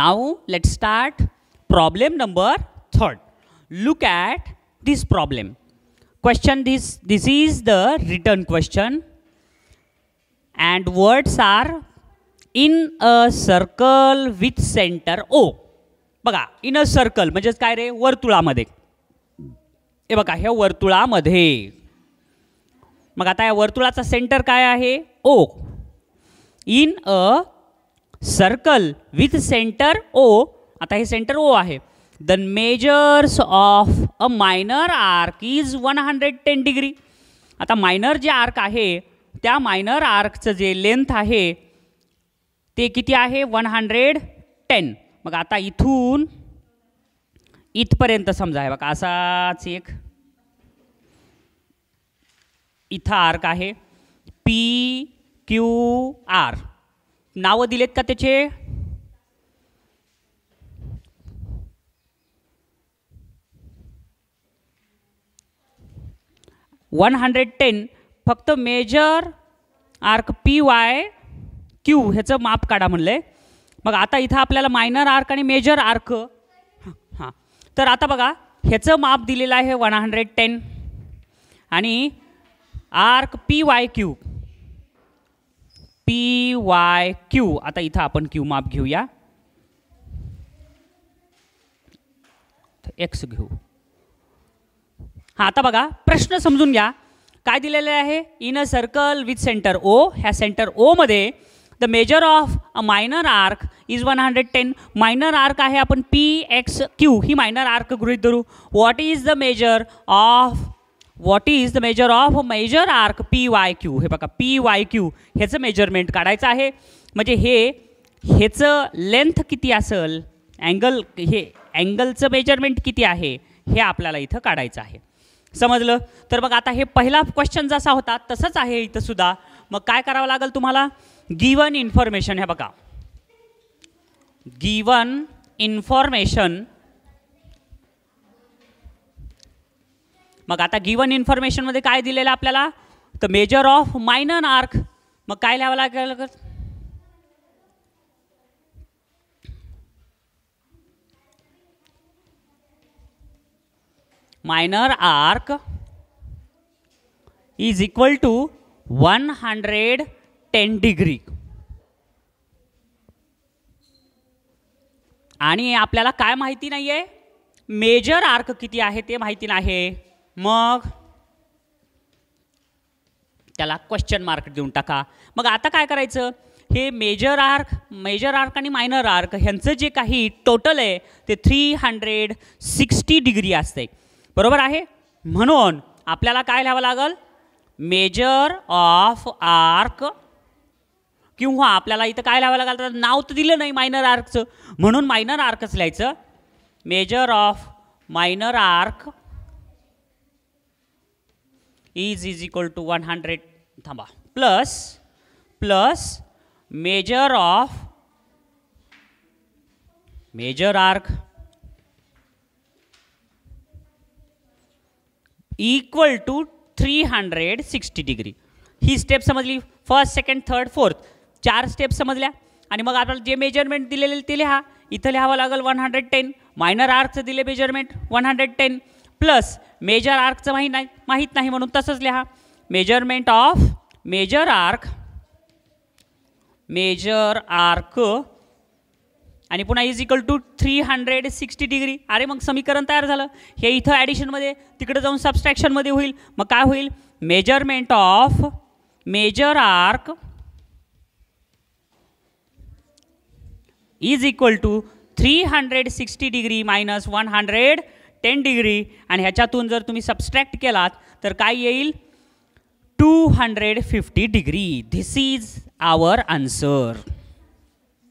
Now let's start problem number third. Look at this problem. Question this, this is the written question. And words are in a circle with center O. बघा in a circle म्हणजेच काय रे वर्तुळामध्ये हे बघा ह्या वर्तुळामध्ये मग आता या वर्तुळाचा सेंटर काय आहे O in a circle with centre O आता हे सेंटर ओ आहे the measures of a minor arc is one hundred ten degree आता मायनर जे आर्क आहे त्या मायनर आर्कचं जे लेंथ आहे ते किती आहे वन हंड्रेड टेन मग आता इथून इथपर्यंत समजा आहे बघा असाच एक इथं आर्क आहे पी क्यू आर नावं दिलेत का त्याचे वन हंड्रेड टेन फक्त major arc P Y Q ह्याचं माप काढा म्हणलं आहे मग आता इथं आपल्याला मायनर आर्क आणि मेजर आर्क हां हां तर आता बघा ह्याचं माप दिलेलं आहे वन हंड्रेड टेन आणि arc P Y Q P Y Q आता इथं आपण क्यू माप घेऊया एक्स घेऊ हा आता बघा प्रश्न समजून घ्या काय दिलेले आहे in a circle with centre O ह्या सेंटर ओ मध्ये the measure of a minor arc is one hundred ten minor arc आहे आपण पी एक्स क्यू ही मायनर आर्क गृहित धरू what is the measure of what is the measure of major arc P Y Q हे बघा P Y Q ह्याचं measurement काढायचं आहे म्हणजे हे ह्याचं लेंथ किती असेल अँगल हे अँगलचं मेजरमेंट किती आहे हे आपल्याला इथं काढायचं आहे समजलं तर मग आता हे पहिला क्वेश्चन जसा होता तसंच आहे इथंसुद्धा मग काय करावं लागेल तुम्हाला गिवन इन्फॉर्मेशन हे बघा गिवन इन्फॉर्मेशन मग आता गिवन इन्फॉर्मेशनमध्ये काय दिलेलं आपल्याला तर मेजर ऑफ मायनर आर्क मग काय लिहावं लागेल minor arc is equal to one hundred ten degree आणि आपल्याला काय माहिती नाही आहे मेजर आर्क किती आहे ते माहिती नाही मग त्याला क्वेश्चन मार्क देऊन टाका मग आता काय करायचं हे मेजर आर्क मेजर आर्क आणि मायनर आर्क ह्यांचं जे काही टोटल आहे ते थ्री हंड्रेड सिक्स्टी डिग्री असते बरोबर आहे म्हणून आपल्याला काय लिहावं लागेल मेजर ऑफ आर्क किंवा आपल्याला इथं काय लिहावं लागेल तर नाव तर दिलं नाही मायनर आर्कचं म्हणून मायनर आर्कच लिहायचं measure of minor arc is is equal to one hundred थांबा plus plus measure of major arc equal to three hundred sixty degree ही स्टेप समजली फर्स्ट सेकंड थर्ड फोर्थ चार स्टेप समजल्या आणि मग आपल्याला जे मेजरमेंट दिलेले ते लिहा इथं लिहावं लागेल वन हंड्रेड टेन मायनर आर्कचं दिले measurement one hundred ten plus major आर्कचं माहीत नाही माहीत नाही म्हणून तसंच लिहा measurement of major arc major arc आणि पुन्हा is equal to three hundred sixty degree अरे मग समीकरण तयार झालं हे इथं ॲडिशनमध्ये तिकडे जाऊन सबस्ट्रॅक्शनमध्ये होईल मग काय होईल measurement of major arc is equal to three hundred sixty degree minus one hundred ten degree आणि ह्याच्यातून जर तुम्ही सबस्ट्रॅक्ट केलात तर काय येईल two hundred fifty degree this is our answer